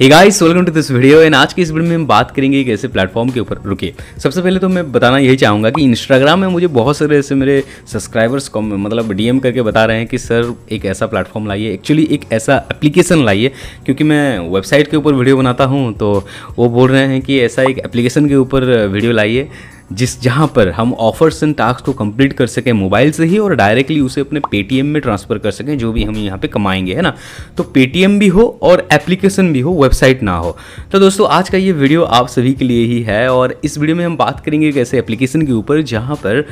hey guys welcome to this video and आज की इस वीडियो में हम बात करेंगे एक ऐसे प्लेटफॉर्म के ऊपर रुकिए सबसे पहले तो मैं बताना यही चाहूँगा कि इंस्टाग्राम में मुझे बहुत सारे ऐसे मेरे सब्सक्राइबर्स मतलब डीएम करके बता रहे हैं कि सर एक ऐसा प्लेटफॉर्म लाइए एक्चुअली एक ऐसा एप्लीकेशन लाइए क्योंकि मैं वेबसाइट के ऊपर वीडियो बनाता हूँ तो वो बोल रहे हैं कि ऐसा एक एप्लीकेशन के ऊपर वीडियो लाइए जिस जहाँ पर हम ऑफर्स एंड टास्क को कंप्लीट कर सकें मोबाइल से ही और डायरेक्टली उसे अपने पेटीएम में ट्रांसफ़र कर सकें जो भी हम यहाँ पे कमाएंगे है ना तो पेटीएम भी हो और एप्लीकेशन भी हो वेबसाइट ना हो तो दोस्तों आज का ये वीडियो आप सभी के लिए ही है और इस वीडियो में हम बात करेंगे एक ऐसे एप्लीकेशन के ऊपर जहाँ पर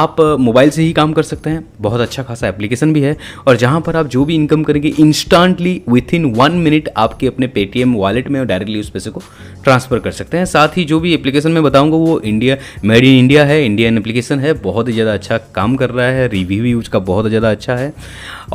आप मोबाइल से ही काम कर सकते हैं बहुत अच्छा खासा एप्लीकेशन भी है और जहाँ पर आप जो भी इनकम करेंगे instantly within one minute आपके अपने पेटीएम वॉलेट में और डायरेक्टली उस पैसे को ट्रांसफ़र कर सकते हैं साथ ही जो भी एप्लीकेशन मैं बताऊँगा वो इंडिया मेड इन इंडिया है इंडियन एप्लीकेशन है बहुत ही ज़्यादा अच्छा काम कर रहा है रिव्यू भी उसका बहुत ज़्यादा अच्छा है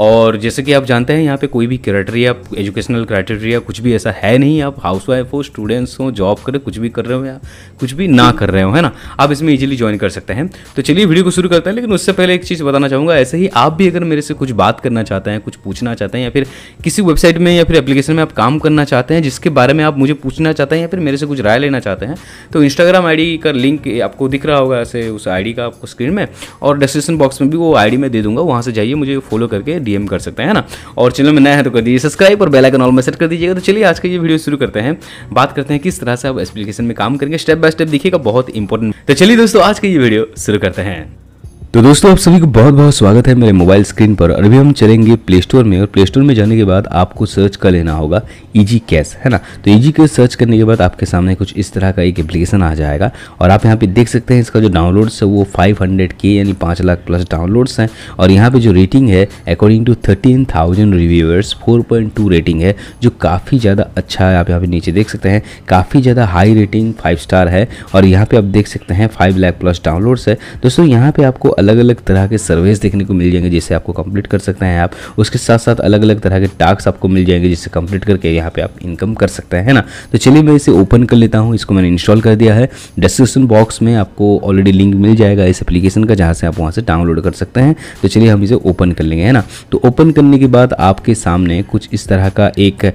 और जैसे कि आप जानते हैं यहाँ पर कोई भी क्राइटेरिया एजुकेशनल क्राइटेरिया कुछ भी ऐसा है नहीं आप हाउस वाइफ हो स्टूडेंट्स हो जॉब करें कुछ भी कर रहे हो या कुछ भी ना कर रहे हो है ना आप इसमें ईजिली ज्वाइन कर सकते हैं तो चलिए वीडियो को शुरू करते हैं लेकिन उससे पहले एक चीज़ बताना चाहूँगा ऐसे ही आप भी अगर मेरे से कुछ बात करना चाहते हैं कुछ पूछना चाहते हैं या फिर किसी वेबसाइट में या फिर एप्लीकेशन में आप काम करना चाहते हैं जिसके बारे में आप मुझे पूछना चाहते हैं या फिर मेरे से कुछ राय लेना चाहते हैं तो इंस्टाग्राम आईडी का लिंक आपको दिख रहा होगा ऐसे उस आई का आपको स्क्रीन में और डिस्क्रिप्शन बॉक्स में भी वो आई मैं दे दूंगा वहाँ से जाइए मुझे फॉलो करके डीएम कर सकते हैं ना और चैनल में नया है तो कर दीजिए सब्सक्राइब और बेलाइकन ऑल में सेट कर दीजिएगा तो चलिए आज का ये वीडियो शुरू करते हैं बात करते हैं किस तरह से आप एप्लीकेशन में काम करेंगे स्टेप बाय स्टेप देखिएगा बहुत इंपॉर्टेंट तो चलिए दोस्तों आज का ये वीडियो शुरू करते हैं तो दोस्तों आप सभी को बहुत बहुत स्वागत है मेरे मोबाइल स्क्रीन पर और अभी हम चलेंगे प्ले स्टोर में और प्ले स्टोर में जाने के बाद आपको सर्च कर लेना होगा ईजी कैश है ना तो ईजी कैश सर्च करने के बाद आपके सामने कुछ इस तरह का एक एप्लीकेशन आ जाएगा और आप यहाँ पे देख सकते हैं इसका जो डाउनलोड्स है वो फाइव के यानी पाँच लाख प्लस डाउनलोड्स हैं और यहाँ पर जो रेटिंग है according to thirteen thousand reviewers four rating है जो काफ़ी ज़्यादा अच्छा है आप यहाँ पर नीचे देख सकते हैं काफ़ी ज़्यादा हाई रेटिंग फाइव स्टार है और यहाँ पर आप देख सकते हैं फाइव लाख प्लस डाउनलोड्स है दोस्तों यहाँ पर आपको अलग अलग तरह के सर्वेस देखने को मिल जाएंगे जिसे आपको कंप्लीट कर सकते हैं आप उसके साथ साथ अलग अलग तरह के टास्क आपको मिल जाएंगे जिसे कंप्लीट करके यहाँ पे आप इनकम कर सकते हैं ना तो चलिए मैं इसे ओपन कर लेता हूँ इसको मैंने इंस्टॉल कर दिया है डिस्क्रिप्शन बॉक्स में आपको ऑलरेडी लिंक मिल जाएगा इस एप्लीकेशन का जहाँ से आप वहाँ से डाउनलोड कर सकते हैं तो चलिए हम इसे ओपन कर लेंगे है ना तो ओपन करने के बाद आपके सामने कुछ इस तरह का एक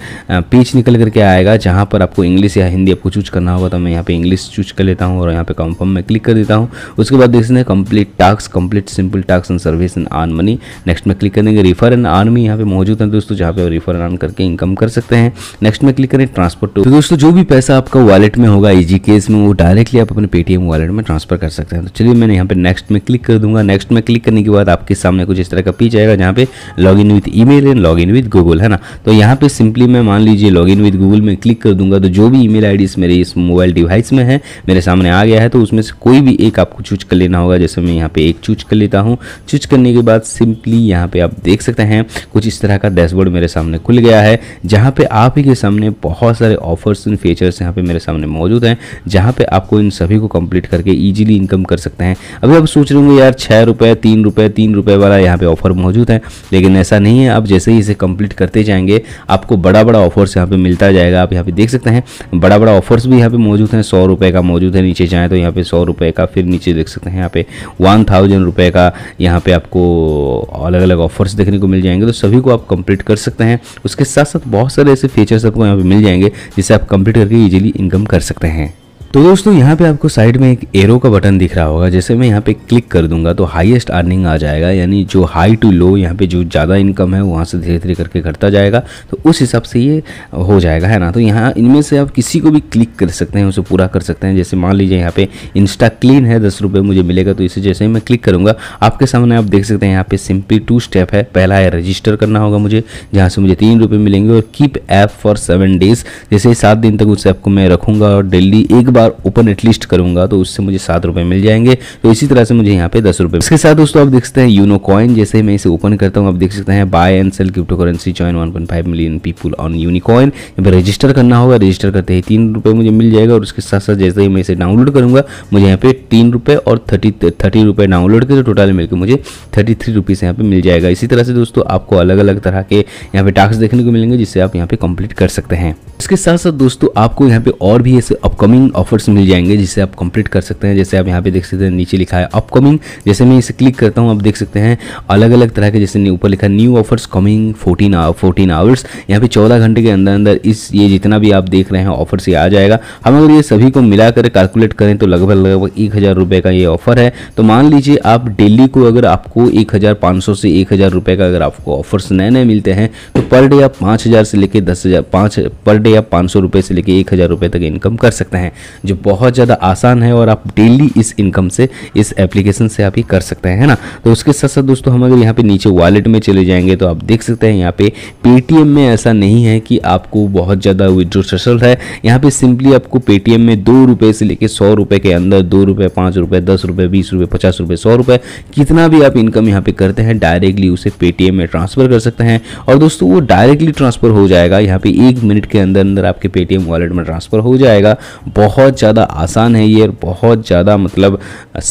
पेज निकल करके आएगा जहाँ पर आपको इंग्लिश या हिंदी आपको चूज करना होगा तो मैं यहाँ पे इंग्लिश चूज कर लेता हूँ और यहाँ पे कंफर्म में क्लिक कर देता हूँ उसके बाद देखने हैं complete task complete simple tasks and service and earn money next में क्लिक करेंगे रिफर एंड आन भी यहाँ पे मौजूद है दोस्तों जहाँ पे रिफर एंड आन करके इनकम कर सकते हैं नेक्स्ट में क्लिक करें ट्रांसफर टू तो दोस्तों जो भी पैसा आपका वालेट में होगा इजी e केस में वो डायरेक्टली आप अपने पेटीएम वालेट में ट्रांसफर कर सकते हैं तो चलिए मैंने यहाँ पे नेक्स्ट में क्लिक कर दूंगा नेक्स्ट में क्लिक करने के बाद आपके सामने कुछ इस तरह का पीच आएगा जहाँ पे log in with email and log in with Google है ना तो यहाँ पे सिंपली मैं मान लीजिए लॉग इन विथ गूगल में क्लिक कर दूंगा तो जो भी ई मेल आई डी मेरे इस मोबाइल डिवाइस में है मेरे सामने आ गया है तो उसमें से कोई भी एक आपको चूज कर लेना होगा जैसे मैं यहाँ पे एक चूज कर लेता हूँ चूज करने के बाद सिंपली यहाँ पे आप देख सकते हैं कुछ इस तरह का डैशबोर्ड मेरे सामने खुल गया है जहाँ पे आप ही के सामने बहुत सारे ऑफर्स एंड फीचर्स यहाँ पे मेरे सामने मौजूद हैं जहाँ पे आपको इन सभी को कंप्लीट करके ईजिली इनकम कर सकते हैं अभी आप सोच रहे होंगे यार छः रुपये तीन रुपये तीन रुपये वाला यहाँ पे ऑफर मौजूद है लेकिन ऐसा नहीं है आप जैसे ही इसे कंप्लीट करते जाएंगे आपको बड़ा बड़ा ऑफर्स यहाँ पर मिलता जाएगा आप यहाँ पे देख सकते हैं बड़ा बड़ा ऑफर्स भी यहाँ पे मौजूद हैं सौ का मौजूद है नीचे जाएँ तो यहाँ पर सौ रुपये का फिर नीचे देख सकते हैं यहाँ पे वन थाउजेंड थाउजेंड रुपये का यहाँ पे आपको अलग अलग ऑफर्स देखने को मिल जाएंगे तो सभी को आप कंप्लीट कर सकते हैं उसके साथ साथ बहुत सारे ऐसे फीचर्स आपको यहाँ पे मिल जाएंगे जिसे आप कंप्लीट करके ईजिली इनकम कर सकते हैं तो दोस्तों यहाँ पे आपको साइड में एक एरो का बटन दिख रहा होगा जैसे मैं यहाँ पे क्लिक कर दूंगा तो हाईएस्ट अर्निंग आ जाएगा यानी जो हाई टू लो यहाँ पे जो ज़्यादा इनकम है वहाँ से धीरे धीरे करके घटता जाएगा तो उस हिसाब से ये हो जाएगा है ना तो यहाँ इनमें से आप किसी को भी क्लिक कर सकते हैं उसे पूरा कर सकते हैं जैसे मान लीजिए यहाँ पे इंस्टा क्लीन है दस रुपये मुझे मिलेगा तो इसे जैसे ही मैं क्लिक करूँगा आपके सामने आप देख सकते हैं यहाँ पे सिंपली टू स्टेप है पहला है रजिस्टर करना होगा मुझे जहाँ से मुझे तीन रुपये मिलेंगे और keep app for seven days जैसे सात दिन तक उस ऐप को मैं रखूँगा और डेली एक बार ओपन एटलीस्ट करूंगा तो उससे मुझे सात रुपए मिल जाएंगे तो इसी तरह से मुझे यहाँ पे दस रुपए इसके साथ दोस्तों आप देख सकते हैं यूनो कॉइन जैसे मैं इसे ओपन करता हूँ आप देख सकते हैं buy and sell crypto currency join one point five million people on Unicoin यहाँ पर रजिस्टर करना होगा रजिस्टर करते ही तीन रुपये मुझे मिल जाएगा और उसके साथ साथ जैसे ही मैं इसे डाउनलोड करूंगा मुझे यहाँ पे तीन रुपये और थर्टी थर्टी रुपये डाउनलोड के टोटल मिलकर मुझे थर्टी थ्री रुपीज़ यहाँ पे मिल जाएगा इसी तरह से दोस्तों आपको अलग अलग तरह के यहाँ पे टास्क देखने को मिलेंगे जिससे आप यहाँ पे कंप्लीट कर सकते हैं इसके साथ साथ दोस्तों आपको यहाँ पे और भी ऐसे अपकमिंग ऑफर्स मिल जाएंगे जिसे आप कंप्लीट कर सकते हैं जैसे आप यहाँ पे देख सकते हैं नीचे लिखा है अपकमिंग जैसे मैं इसे क्लिक करता हूँ आप देख सकते हैं अलग अलग तरह के जैसे ऊपर लिखा new offers coming fourteen fourteen hours यहाँ पे चौदह घंटे के अंदर अंदर इस ये जितना भी आप देख रहे हैं ऑफर से आ जाएगा हम अगर ये सभी को मिलाकर कैलकुलेट करें तो लगभग लगभग एक हज़ार का ये ऑफर है तो मान लीजिए आप डेली को अगर आपको एक हज़ार सौ से एक हज़ार का अगर आपको ऑफर्स नए नए मिलते हैं तो पर डे आप पाँच हज़ार से लेकर दस हज़ार पर डे आप पाँच सौ से लेकर एक हज़ार तक इनकम कर सकते हैं जो बहुत ज़्यादा आसान है और आप डेली इस इनकम से इस एप्लीकेशन से आप ये कर सकते हैं ना तो उसके साथ साथ दोस्तों हम अगर यहाँ पे नीचे वॉलेट में चले जाएंगे तो आप देख सकते हैं यहाँ पे पेटीएम में ऐसा नहीं है कि आपको बहुत ज़्यादा विड्रो सशल है यहाँ पे सिंपली आपको पेटीएम में दो रुपये से लेकर सौ रुपये के अंदर दो रुपये पाँच रुपये दस रुपये बीस रुपये पचास रुपये सौ रुपये कितना भी आप इनकम यहाँ पे करते हैं डायरेक्टली उसे पेटीएम में ट्रांसफ़र कर सकते हैं और दोस्तों वो डायरेक्टली ट्रांसफ़र हो जाएगा यहाँ पे एक मिनट के अंदर अंदर आपके पेटीएम वॉलेट में ट्रांसफ़र हो जाएगा बहुत ज़्यादा आसान है ये और बहुत ज़्यादा मतलब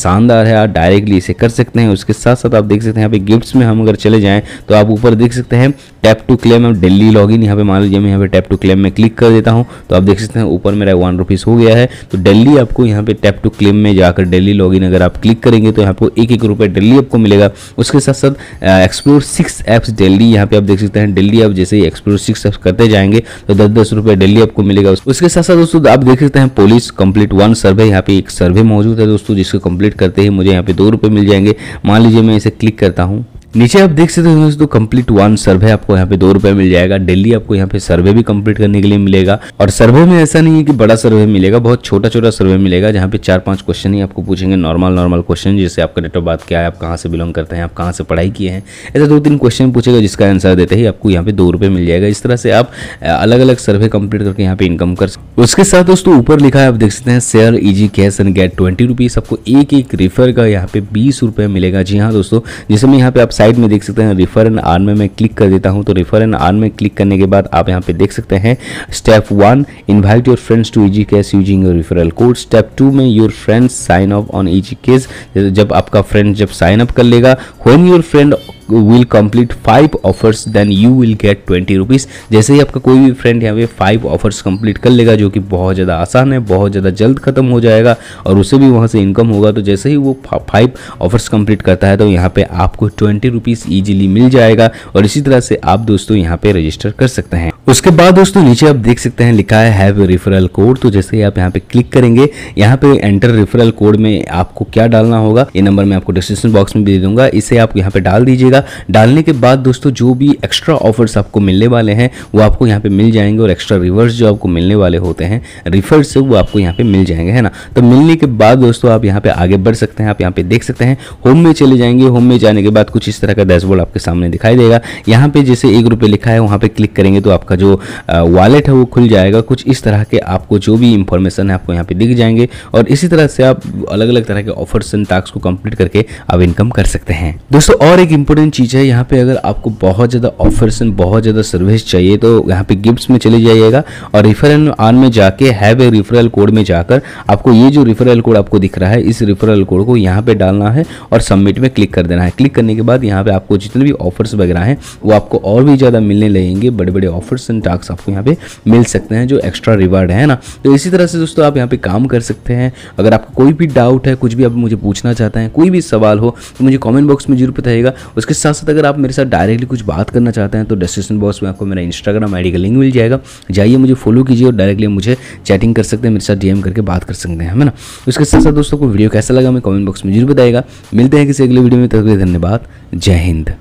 शानदार है आप डायरेक्टली इसे कर सकते हैं उसके साथ साथ आप देख सकते हैं यहाँ पे गिफ्ट्स में हम अगर चले जाएँ तो आप ऊपर देख सकते हैं टैप टू क्लेम हम डेली लॉग इन यहाँ पर मान लीजिए मैं यहाँ पर टैप टू क्लेम में क्लिक कर देता हूँ तो आप देख सकते हैं ऊपर मेरा वन हो गया है तो डेली आपको यहाँ पर टैप टू क्लेम में जाकर डेली लॉगिन अगर आप क्लिक करेंगे तो यहाँ पर एक एक रुपये डेली आपको मिलेगा उसके साथ साथ एक्सप्लोर सिक्स ऐप्स डेली यहाँ पर आप देख सकते हैं डेली आप जैसे ही एक्सप्लोर सिक्स ऐप्स करते जाएंगे तो दस दस रुपए डेली आपको मिलेगा उसके साथ साथ दोस्तों आप देख सकते हैं पोलिस कंप्लीट वन सर्वे यहाँ पे एक सर्वे मौजूद है दोस्तों जिसको कंप्लीट करते ही मुझे यहाँ पे दो रुपए मिल जाएंगे मान लीजिए मैं इसे क्लिक करता हूँ नीचे आप देख सकते हो दोस्तों कंप्लीट वन सर्वे आपको यहाँ पे दो रुपए मिल जाएगा डेली आपको यहाँ पे सर्वे भी कंप्लीट करने के लिए मिलेगा और सर्वे में ऐसा नहीं है कि बड़ा सर्वे मिलेगा बहुत छोटा छोटा सर्वे मिलेगा जहाँ पे चार पांच क्वेश्चन ही आपको पूछेंगे नॉर्मल नॉर्मल क्वेश्चन जैसे आपका डेट ऑफ बर्थ क्या है आप कहाँ से बिलोंग करते हैं आप कहाँ से पढ़ाई किए हैं ऐसे दो तीन क्वेश्चन पूछेगा जिसका आंसर देते ही आपको यहाँ पे दो रुपये मिल जाएगा इस तरह से आप अलग अलग सर्वे कंप्लीट करके यहाँ पे इनकम कर सकते उसके साथ दोस्तों ऊपर लिखा है आप देख सकते हैं share easy cash and get twenty rupees आपको एक एक रिफर का यहाँ पे बीस मिलेगा जी हाँ दोस्तों जिसमें यहाँ पे आप साइड में देख सकते हैं रिफर एंड आर्न में मैं क्लिक कर देता हूं तो रिफर एंड आर्न में क्लिक करने के बाद आप यहां पे देख सकते हैं step one invite your friends to easy cash using your referral code step two में your friends sign up on easy cash जब आपका फ्रेंड जब साइन अप कर लेगा when your friend will complete five offers then you will get twenty rupees जैसे ही आपका कोई भी फ्रेंड यहाँ पे फाइव ऑफर्स कंप्लीट कर लेगा जो कि बहुत ज़्यादा आसान है बहुत ज़्यादा जल्द खत्म हो जाएगा और उसे भी वहाँ से इनकम होगा तो जैसे ही वो फाइव ऑफर्स कंप्लीट करता है तो यहाँ पे आपको ट्वेंटी रुपीज़ ईजिली मिल जाएगा और इसी तरह से आप दोस्तों यहाँ पे रजिस्टर कर सकते हैं उसके बाद दोस्तों नीचे आप देख सकते हैं लिखा है हैव रेफरल कोड तो जैसे ही आप यहाँ पे क्लिक करेंगे यहाँ पे एंटर रेफरल कोड में आपको क्या डालना होगा ये नंबर मैं आपको डिस्क्रिप्शन बॉक्स में दे दूंगा इसे आप यहाँ पे डाल दीजिएगा जाएगा डालने के बाद दोस्तों जो भी एक्स्ट्रा ऑफर्स आपको मिलने वाले हैं वो आपको यहाँ पे मिल जाएंगे और एक्स्ट्रा रिवर्स जो आपको मिलने वाले होते हैं रिफर्स वो आपको यहाँ पे मिल जाएंगे है ना तो मिलने के बाद दोस्तों आप यहाँ पे आगे बढ़ सकते हैं आप यहाँ पे देख सकते हैं होम में चले जाएंगे होम में जाने के बाद कुछ इस तरह का डैशबोर्ड आपके सामने दिखाई देगा यहाँ पे जैसे एक रुपये लिखा है वहाँ पे क्लिक करेंगे तो आपका जो वॉलेट है वो खुल जाएगा कुछ इस तरह के आपको जो भी इंफॉर्मेशन है आपको यहाँ पे दिख जाएंगे और इसी तरह से आप अलग अलग तरह के ऑफर्स एंड टास्क को कंप्लीट करके आप इनकम कर सकते हैं दोस्तों और एक इंपोर्टेंट जेन्यून चीज़ है यहाँ पे अगर आपको बहुत ज़्यादा ऑफर्स एंड बहुत ज़्यादा सर्विस चाहिए तो यहाँ पे गिफ्ट्स में चले जाइएगा और रिफरल आन में जाके हैव ए रिफरल कोड में जाकर आपको ये जो रिफरल कोड आपको दिख रहा है इस रिफरल कोड को यहाँ पे डालना है और सबमिट में क्लिक कर देना है क्लिक करने के बाद यहाँ पे आपको जितने भी ऑफर्स वगैरह हैं वो आपको और भी ज़्यादा मिलने लगेंगे बड़े बड़े ऑफर्स एंड टास्क आपको यहाँ पर मिल सकते हैं जो एक्स्ट्रा रिवार्ड है ना तो इसी तरह से दोस्तों आप यहाँ पर काम कर सकते हैं अगर आपको कोई भी डाउट है कुछ भी आप मुझे पूछना चाहते हैं कोई भी सवाल हो तो मुझे कॉमेंट बॉक्स में जरूर बताइएगा उसके साथ साथ अगर आप मेरे साथ डायरेक्टली कुछ बात करना चाहते हैं तो डिस्क्रिप्शन बॉक्स में आपको मेरा इंस्टाग्राम आई का लिंक मिल जाएगा जाइए मुझे फॉलो कीजिए और डायरेक्टली मुझे चैटिंग कर सकते हैं मेरे साथ डीएम करके बात कर सकते हैं है ना उसके साथ साथ दोस्तों को वीडियो कैसा लगा हमें कमेंट बॉक्स में जरूर बताएगा मिलते हैं किसी अगले वीडियो में तब धन्यवाद जय हिंद